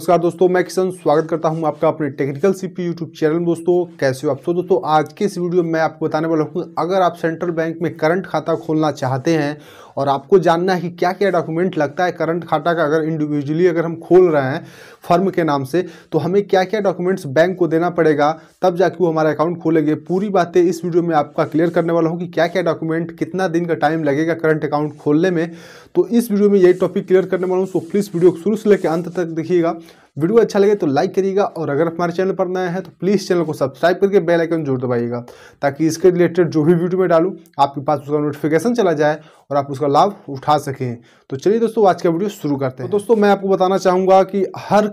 नमस्कार दोस्तों मैं किशन स्वागत करता हूं आपका अपने टेक्निकल सीपी यूट्यूब चैनल में दोस्तों कैसे हो आप सो दोस्तों आज के इस वीडियो में मैं आपको बताने वाला हूं अगर आप सेंट्रल बैंक में करंट खाता खोलना चाहते हैं और आपको जानना है कि क्या क्या डॉक्यूमेंट लगता है करंट खाता का अगर इंडिविजुअली अगर हम खोल रहे हैं फर्म के नाम से तो हमें क्या क्या डॉक्यूमेंट्स बैंक को देना पड़ेगा तब जाके वो हमारा अकाउंट खोलेंगे पूरी बातें इस वीडियो में आपका क्लियर करने वाला हूँ कि क्या क्या डॉक्यूमेंट कितना दिन का टाइम लगेगा करंट अकाउंट खोलने में तो इस वीडियो में यही टॉपिक क्लियर करने वाला हूँ सो प्लीज़ वीडियो को शुरू से लेकर अंत तक देखिएगा वीडियो अच्छा लगे तो लाइक करिएगा और अगर हमारे चैनल पर नया है तो प्लीज़ चैनल को सब्सक्राइब करके बेल आइकन जरूर दबाइएगा ताकि इसके रिलेटेड जो भी वीडियो मैं डालूँ आपके पास उसका नोटिफिकेशन चला जाए और आप उसका लाभ उठा सकें तो चलिए दोस्तों आज का वीडियो शुरू करते तो हैं तो दोस्तों मैं आपको बताना चाहूँगा कि हर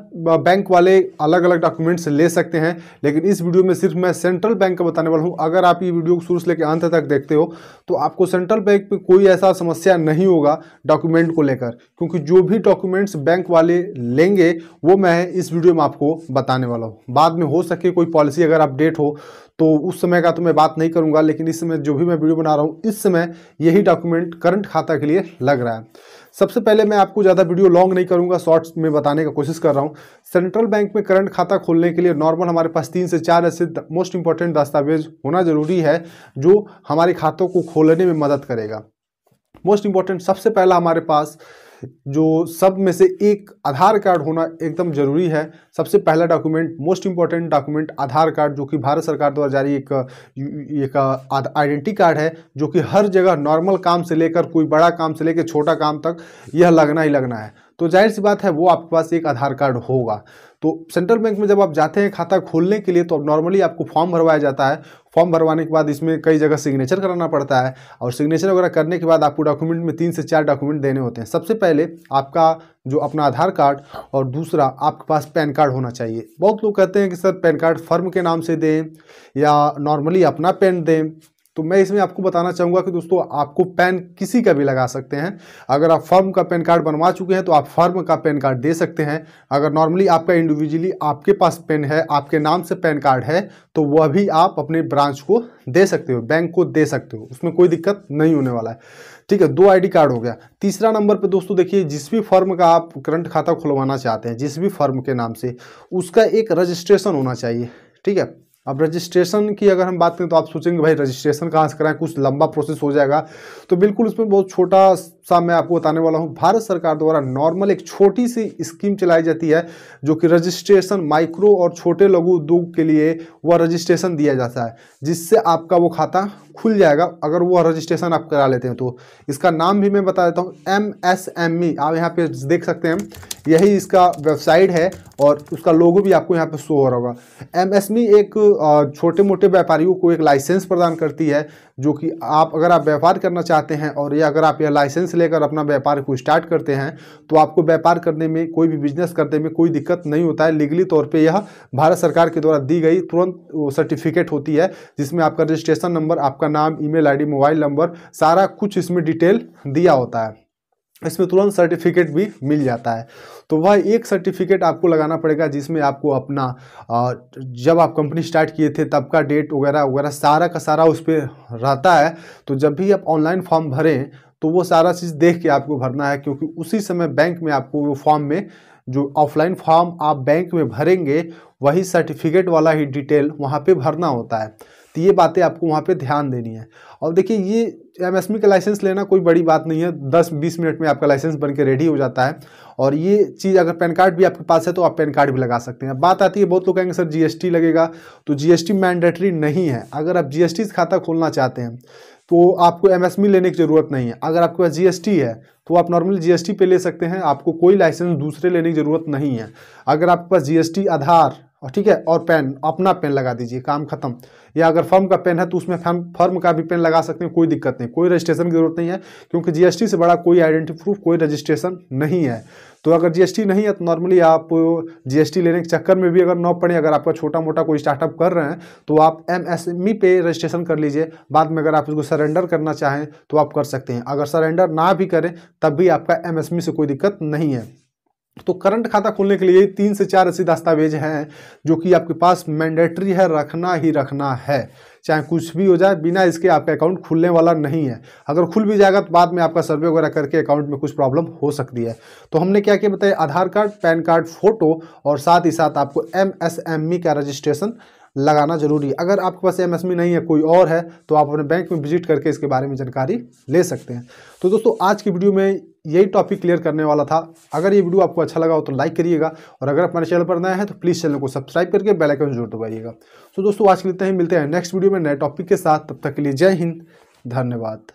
बैंक वाले अलग अलग डॉक्यूमेंट्स ले सकते हैं लेकिन इस वीडियो में सिर्फ मैं सेंट्रल बैंक का बताने वाला हूँ अगर आप ये वीडियो को शुरू से लेकर अंत तक देखते हो तो आपको सेंट्रल बैंक पर कोई ऐसा समस्या नहीं होगा डॉक्यूमेंट को लेकर क्योंकि जो भी डॉक्यूमेंट्स बैंक वाले लेंगे वो मैं इस वीडियो में आपको बताने वाला हूँ बाद में हो सके कोई पॉलिसी अगर अपडेट हो तो उस समय का तो मैं बात नहीं करूँगा लेकिन इस समय जो भी मैं वीडियो बना रहा हूँ इस समय यही डॉक्यूमेंट करंट खाता के लिए लग रहा है सबसे पहले मैं आपको ज़्यादा वीडियो लॉन्ग नहीं करूँगा शॉर्ट्स में बताने का कोशिश कर रहा हूँ सेंट्रल बैंक में करंट खाता खोलने के लिए नॉर्मल हमारे पास तीन से चार ऐसे मोस्ट इंपॉर्टेंट दस्तावेज होना ज़रूरी है जो हमारे खातों को खोलने में मदद करेगा मोस्ट इंपॉर्टेंट सबसे पहला हमारे पास जो सब में से एक आधार कार्ड होना एकदम जरूरी है सबसे पहला document most important document Aadhaar card जो कि भारत सरकार द्वारा जारी एक एक आइडेंटिटी कार्ड है जो कि हर जगह नॉर्मल काम से लेकर कोई बड़ा काम से लेकर छोटा काम तक यह लगना ही लगना है तो जाहिर सी बात है वो आपके पास एक आधार कार्ड होगा तो सेंट्रल बैंक में जब आप जाते हैं खाता खोलने के लिए तो अब नॉर्मली आपको फॉर्म भरवाया जाता है फॉर्म भरवाने के बाद इसमें कई जगह सिग्नेचर कराना पड़ता है और सिग्नेचर वगैरह करने के बाद आपको डॉक्यूमेंट में तीन से चार डॉक्यूमेंट देने होते हैं सबसे पहले आपका जो अपना आधार कार्ड और दूसरा आपके पास पैन कार्ड होना चाहिए बहुत लोग कहते हैं कि सर पैन कार्ड फर्म के नाम से दें या नॉर्मली अपना पेन दें तो मैं इसमें आपको बताना चाहूँगा कि दोस्तों आपको पैन किसी का भी लगा सकते हैं अगर आप फर्म का पैन कार्ड बनवा चुके हैं तो आप फर्म का पैन कार्ड दे सकते हैं अगर नॉर्मली आपका इंडिविजुअली आपके पास पेन है आपके नाम से पैन कार्ड है तो वह भी आप अपने ब्रांच को दे सकते हो बैंक को दे सकते हो उसमें कोई दिक्कत नहीं होने वाला है ठीक है दो आईडी कार्ड हो गया तीसरा नंबर पे दोस्तों देखिए जिस भी फर्म का आप करंट खाता खुलवाना चाहते हैं जिस भी फर्म के नाम से उसका एक रजिस्ट्रेशन होना चाहिए ठीक है अब रजिस्ट्रेशन की अगर हम बात करें तो आप सोचेंगे भाई रजिस्ट्रेशन कहाँ से कराएं कुछ लंबा प्रोसेस हो जाएगा तो बिल्कुल उसमें बहुत छोटा सा मैं आपको बताने वाला हूँ भारत सरकार द्वारा नॉर्मल एक छोटी सी स्कीम चलाई जाती है जो कि रजिस्ट्रेशन माइक्रो और छोटे लघु उद्योग के लिए वह रजिस्ट्रेशन दिया जाता है जिससे आपका वो खाता खुल जाएगा अगर वह रजिस्ट्रेशन आप करा लेते हैं तो इसका नाम भी मैं बता देता हूँ एम एस एम ई आप यहाँ पे देख सकते हैं यही इसका वेबसाइट है और उसका लोगो भी आपको यहाँ पे शो हो रहा होगा एम एस मी एक छोटे मोटे व्यापारियों को एक लाइसेंस प्रदान करती है जो कि आप अगर आप व्यापार करना चाहते हैं और या अगर आप यह लाइसेंस लेकर अपना व्यापार को स्टार्ट करते हैं तो आपको व्यापार करने में कोई भी बिजनेस करने में कोई दिक्कत नहीं होता है लीगली तौर पर यह भारत सरकार के द्वारा दी गई तुरंत सर्टिफिकेट होती है जिसमें आपका रजिस्ट्रेशन नंबर आपका नाम ई मेल मोबाइल नंबर सारा कुछ इसमें डिटेल दिया होता है इसमें तुरंत सर्टिफिकेट भी मिल जाता है तो वह एक सर्टिफिकेट आपको लगाना पड़ेगा जिसमें आपको अपना जब आप कंपनी स्टार्ट किए थे तब का डेट वगैरह वगैरह सारा का सारा उस पर रहता है तो जब भी आप ऑनलाइन फॉर्म भरें तो वो सारा चीज़ देख के आपको भरना है क्योंकि उसी समय बैंक में आपको वो फॉर्म में जो ऑफलाइन फॉर्म आप बैंक में भरेंगे वही सर्टिफिकेट वाला ही डिटेल वहाँ पे भरना होता है तो ये बातें आपको वहाँ पे ध्यान देनी है और देखिए ये एम e का लाइसेंस लेना कोई बड़ी बात नहीं है 10-20 मिनट में आपका लाइसेंस बन के रेडी हो जाता है और ये चीज़ अगर पैन कार्ड भी आपके पास है तो आप पैन कार्ड भी लगा सकते हैं बात आती है बहुत लोग कहेंगे सर जी लगेगा तो जी मैंडेटरी नहीं है अगर आप जी से खाता खोलना चाहते हैं तो आपको मी e लेने की ज़रूरत नहीं है अगर आपके पास टी है तो आप नॉर्मली जीएसटी पे ले सकते हैं आपको कोई लाइसेंस दूसरे लेने की ज़रूरत नहीं है अगर आपके पास जीएसटी आधार और ठीक है और पेन अपना पेन लगा दीजिए काम खत्म या अगर फर्म का पेन है तो उसमें फर्म फर्म का भी पेन लगा सकते हैं कोई दिक्कत नहीं कोई रजिस्ट्रेशन की जरूरत नहीं है क्योंकि जीएसटी से बड़ा कोई आइडेंटिटी प्रूफ कोई रजिस्ट्रेशन नहीं है तो अगर जीएसटी नहीं है तो नॉर्मली आप जीएसटी लेने के चक्कर में भी अगर न पड़े अगर आपका छोटा मोटा कोई स्टार्टअप कर रहे हैं तो आप एमएसएमई e पे रजिस्ट्रेशन कर लीजिए बाद में अगर आप उसको सरेंडर करना चाहें तो आप कर सकते हैं अगर सरेंडर ना भी करें तब भी आपका एमएसएमई e से कोई दिक्कत नहीं है तो करंट खाता खोलने के लिए तीन से चार ऐसे दस्तावेज हैं जो कि आपके पास मैंडेटरी है रखना ही रखना है चाहे कुछ भी हो जाए बिना इसके आपका अकाउंट खुलने वाला नहीं है अगर खुल भी जाएगा तो बाद में आपका सर्वे वगैरह करके अकाउंट में कुछ प्रॉब्लम हो सकती है तो हमने क्या किया बताया Aadhaar card PAN card photo और साथ ही साथ आपको एम e का रजिस्ट्रेशन लगाना जरूरी है अगर आपके पास एम e नहीं है कोई और है तो आप अपने बैंक में विजिट करके इसके बारे में जानकारी ले सकते हैं तो दोस्तों आज की वीडियो में यही टॉपिक क्लियर करने वाला था अगर ये वीडियो आपको अच्छा लगा हो तो लाइक करिएगा और अगर हमारे चैनल पर नए हैं तो प्लीज़ चैनल को सब्सक्राइब करके बेल आइकन जरूर दबाइएगा तो दोस्तों आज के लिए ही मिलते हैं नेक्स्ट वीडियो में नए टॉपिक के साथ तब तक के लिए जय हिंद धन्यवाद